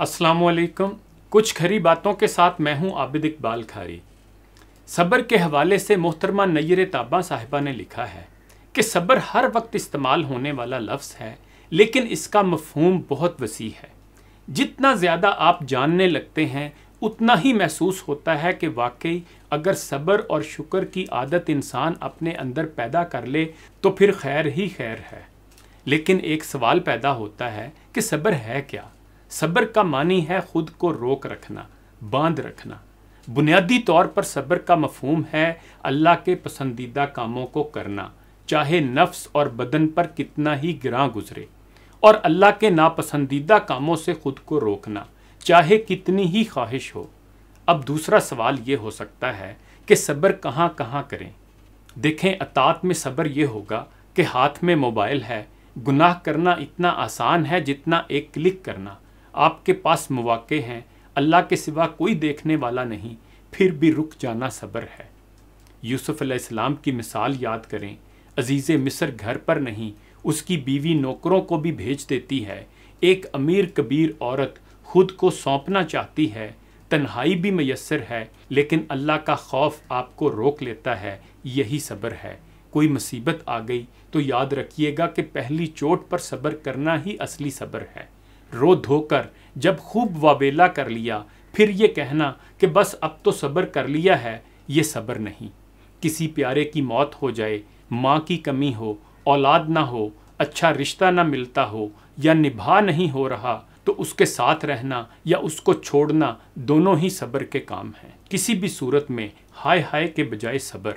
अस्सलाम कुछ खरी बातों के साथ मैं हूं आबिद इकबाल खारी सब्र के हवाले से मोहतरमा नैर ताबा साहिबा ने लिखा है कि सब्र हर वक्त इस्तेमाल होने वाला लफ्ज़ है लेकिन इसका मफहूम बहुत वसी है जितना ज़्यादा आप जानने लगते हैं उतना ही महसूस होता है कि वाकई अगर सब्र और शुक्र की आदत इंसान अपने अंदर पैदा कर ले तो फिर खैर ही खैर है लेकिन एक सवाल पैदा होता है कि सब्र है क्या सब्र का मानी है खुद को रोक रखना बांध रखना बुनियादी तौर पर सब्र का मफहम है अल्लाह के पसंदीदा कामों को करना चाहे नफ्स और बदन पर कितना ही ग्रां गुजरे और अल्लाह के नापसंदीदा कामों से खुद को रोकना चाहे कितनी ही ख्वाहिश हो अब दूसरा सवाल ये हो सकता है कि सब्र कहाँ कहाँ करें देखें अतात में सब्र ये होगा कि हाथ में मोबाइल है गुनाह करना इतना आसान है जितना एक क्लिक करना आपके पास मौाक़े हैं अल्लाह के सिवा कोई देखने वाला नहीं फिर भी रुक जाना सब्र है यूसुफ़ अलैहिस्सलाम की मिसाल याद करें अजीज़ मिस्र घर पर नहीं उसकी बीवी नौकरों को भी भेज देती है एक अमीर कबीर औरत खुद को सौंपना चाहती है तन्हाई भी मैसर है लेकिन अल्लाह का खौफ आपको रोक लेता है यही सब्र है कोई मुसीबत आ गई तो याद रखिएगा कि पहली चोट पर सब्र करना ही असली सब्र है रो धोकर जब खूब वावेला कर लिया फिर ये कहना कि बस अब तो सब्र कर लिया है ये सब्र नहीं किसी प्यारे की मौत हो जाए माँ की कमी हो औलाद ना हो अच्छा रिश्ता ना मिलता हो या निभा नहीं हो रहा तो उसके साथ रहना या उसको छोड़ना दोनों ही सब्र के काम हैं किसी भी सूरत में हाय हाय के बजाय सब्र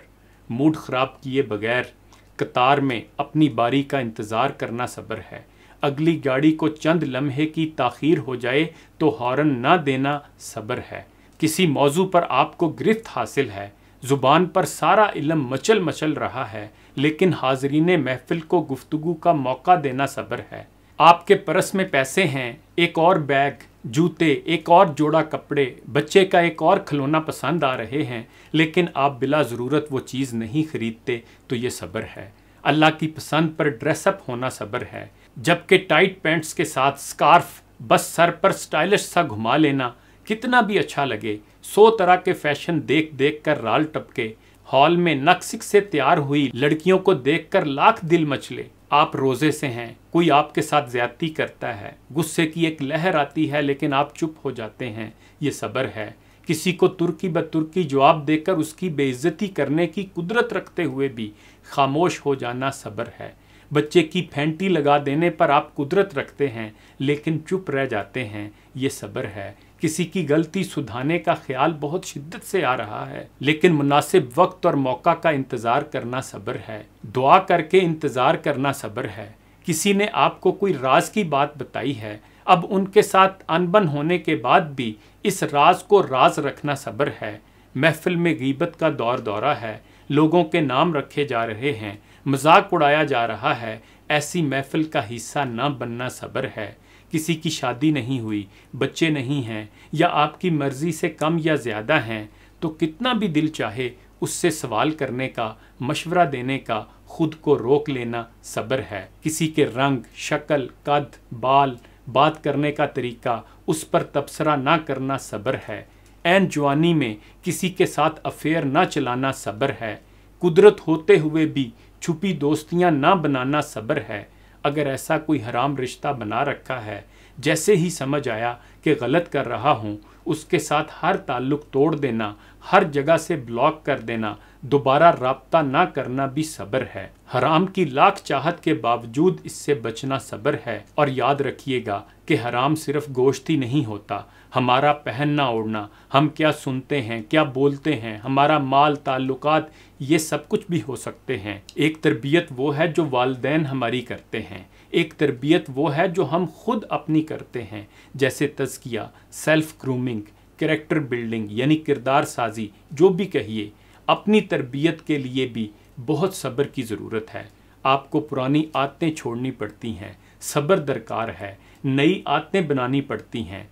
मूड ख़राब किए बगैर कतार में अपनी बारी का इंतज़ार करना सब्र है अगली गाड़ी को चंद लम्हे की ताखीर हो जाए तो हॉर्न ना देना सब्र है किसी मौजू पर आपको गिरफ्त हासिल है ज़ुबान पर सारा इलम मचल मचल रहा है लेकिन हाजरीन महफिल को गुफ्तु का मौका देना सब्र है आपके परस में पैसे हैं एक और बैग जूते एक और जोड़ा कपड़े बच्चे का एक और खिलौना पसंद आ रहे हैं लेकिन आप बिला ज़रूरत वो चीज़ नहीं ख़रीदते तो ये सब्र है अल्लाह की पसंद पर ड्रेसअप होना सब्र है जबकि टाइट पैंट्स के साथ स्कार्फ बस सर पर स्टाइलिश सा घुमा लेना कितना भी अच्छा लगे सौ तरह के फैशन देख देख कर राल टपके हॉल में नक्सिक से तैयार हुई लड़कियों को देखकर लाख दिल मचले आप रोजे से हैं कोई आपके साथ ज्यादती करता है गुस्से की एक लहर आती है लेकिन आप चुप हो जाते हैं ये सब्र है किसी को तुर्की ब तुर्की जवाब देकर उसकी बेइज्जती करने की कुदरत रखते हुए भी खामोश हो जाना सब्र है बच्चे की फैंटी लगा देने पर आप कुदरत रखते हैं लेकिन चुप रह जाते हैं ये सब्र है किसी की गलती सुधाने का ख्याल बहुत शिद्दत से आ रहा है लेकिन मुनासिब वक्त और मौका का इंतज़ार करना सब्र है दुआ करके इंतज़ार करना सब्र है किसी ने आपको कोई राज की बात बताई है अब उनके साथ अनबन होने के बाद भी इस राज को राज रखना सब्र है महफिल में गीबत का दौर दौरा है लोगों के नाम रखे जा रहे हैं मजाक उड़ाया जा रहा है ऐसी महफिल का हिस्सा ना बनना सब्र है किसी की शादी नहीं हुई बच्चे नहीं हैं या आपकी मर्ज़ी से कम या ज़्यादा हैं तो कितना भी दिल चाहे उससे सवाल करने का मशवरा देने का खुद को रोक लेना सब्र है किसी के रंग शक्ल कद बाल बात करने का तरीका उस पर तबसरा ना करना सब्र है एन जवानी में किसी के साथ अफेयर ना चलाना सब्र है कुदरत होते हुए भी छुपी दोस्तियां ना बनाना सब्र है अगर ऐसा कोई हराम रिश्ता बना रखा है जैसे ही समझ आया कि गलत कर रहा हूँ उसके साथ हर ताल्लुक तोड़ देना हर जगह से ब्लॉक कर देना दोबारा रबता ना करना भी सब्र है हराम की लाख चाहत के बावजूद इससे बचना सब्र है और याद रखिएगा कि हराम सिर्फ गोश्त ही नहीं होता हमारा पहनना ओढ़ना हम क्या सुनते हैं क्या बोलते हैं हमारा माल ताल्लुकात ये सब कुछ भी हो सकते हैं एक तरबियत वो है जो वालदे हमारी करते हैं एक तरबियत वो है जो हम खुद अपनी करते हैं जैसे तजकिया सेल्फ ग्रूमिंग करेक्टर बिल्डिंग यानी किरदार साजी जो भी कहिए अपनी तरबियत के लिए भी बहुत सब्र की ज़रूरत है आपको पुरानी आदतें छोड़नी पड़ती हैं सब्र दरकार है नई आदतें बनानी पड़ती हैं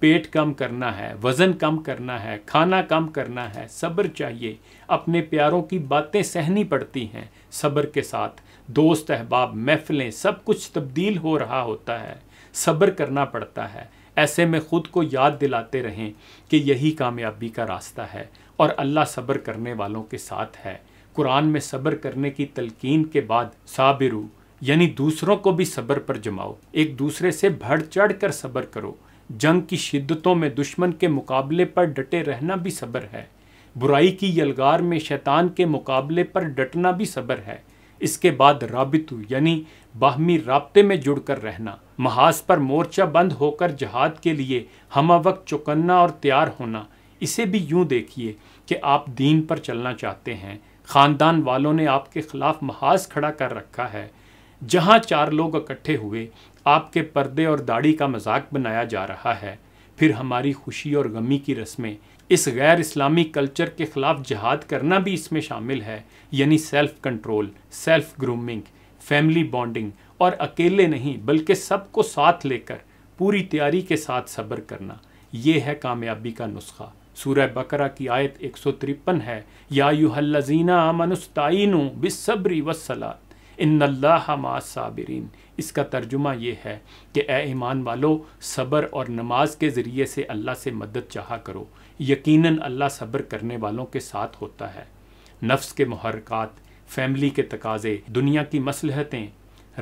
पेट कम करना है वज़न कम करना है खाना कम करना है सब्र चाहिए अपने प्यारों की बातें सहनी पड़ती हैं सब्र के साथ दोस्त अहबाब महफिलें सब कुछ तब्दील हो रहा होता है सब्र करना पड़ता है ऐसे में ख़ुद को याद दिलाते रहें कि यही कामयाबी का रास्ता है और अल्लाह सब्र करने वालों के साथ है कुरान में सब्र करने की तलकीन के बाद साबिरू यानी दूसरों को भी सब्र पर जमाओ एक दूसरे से भड़ चढ़ कर सब्र करो जंग की शिद्दतों में दुश्मन के मुकाबले पर डटे रहना भी सब्र है बुराई की यलगार में शैतान के मुकाबले पर डटना भी सब्र है इसके बाद रबितु यानी बाहमी रबते में जुड़कर रहना महाज पर मोर्चा बंद होकर जहाद के लिए हमा वक्त चुकन्ना और तैयार होना इसे भी यूँ देखिए कि आप दीन पर चलना चाहते हैं ख़ानदान वालों ने आपके ख़िलाफ़ महाज खड़ा कर रखा है जहाँ चार लोग इकट्ठे हुए आपके पर्दे और दाढ़ी का मजाक बनाया जा रहा है फिर हमारी खुशी और गमी की रस्में इस गैर इस्लामी कल्चर के ख़िलाफ़ जहाद करना भी इसमें शामिल है यानी self control self grooming family bonding और अकेले नहीं बल्कि सबको साथ लेकर पूरी तैयारी के साथ सब्र करना ये है कामयाबी का नुस्खा सूरह बकरा की आयत एक सौ तिरपन है या यूहल्लजीना मनस्ताइन बिसब्री वसलात इन साबिरीन इसका तर्जुमा यह है कि ए ईमान वालो सबर और नमाज के ज़रिए से अल्लाह से मदद चाह करो यकीनन अल्लाह सबर करने वालों के साथ होता है नफ्स के मुहरक़ात फैमिली के तकाजे दुनिया की मसलहतें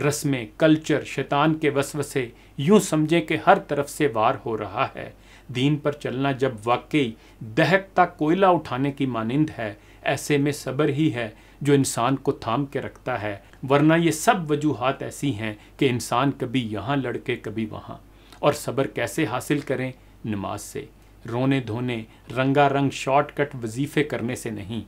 रस्में कल्चर शैतान के वसवसे यूं समझें कि हर तरफ से वार हो रहा है दीन पर चलना जब वाकई दहकता कोयला उठाने की मानिंद है ऐसे में सब्र ही है जो इंसान को थाम के रखता है वरना ये सब वजूहत ऐसी हैं कि इंसान कभी यहाँ लड़के कभी वहाँ और सब्र कैसे हासिल करें नमाज से रोने धोने रंगा रंग शॉर्टकट वजीफ़े करने से नहीं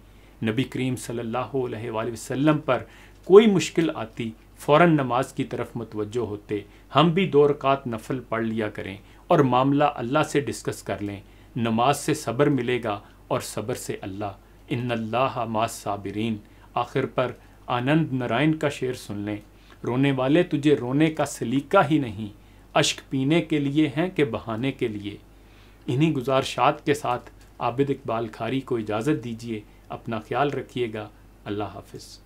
नबी करीम सल्लल्लाहु अलैहि वसल्लम पर कोई मुश्किल आती फ़ौर नमाज की तरफ मतवजो होते हम भी दो रकात नफल पढ़ लिया करें और मामला अल्लाह से डिस्कस कर लें नमाज से सब्र मिलेगा और सब्र से अल्लाह इन अल्लाह मा साबरीन आखिर पर आनंद नारायण का शेर सुन लें रोने वाले तुझे रोने का सलीका ही नहीं अश्क पीने के लिए हैं कि बहाने के लिए इन्हीं गुजारशात के साथ आबिद इकबाल खारी को इजाज़त दीजिए अपना ख्याल रखिएगा अल्लाह हाफिज़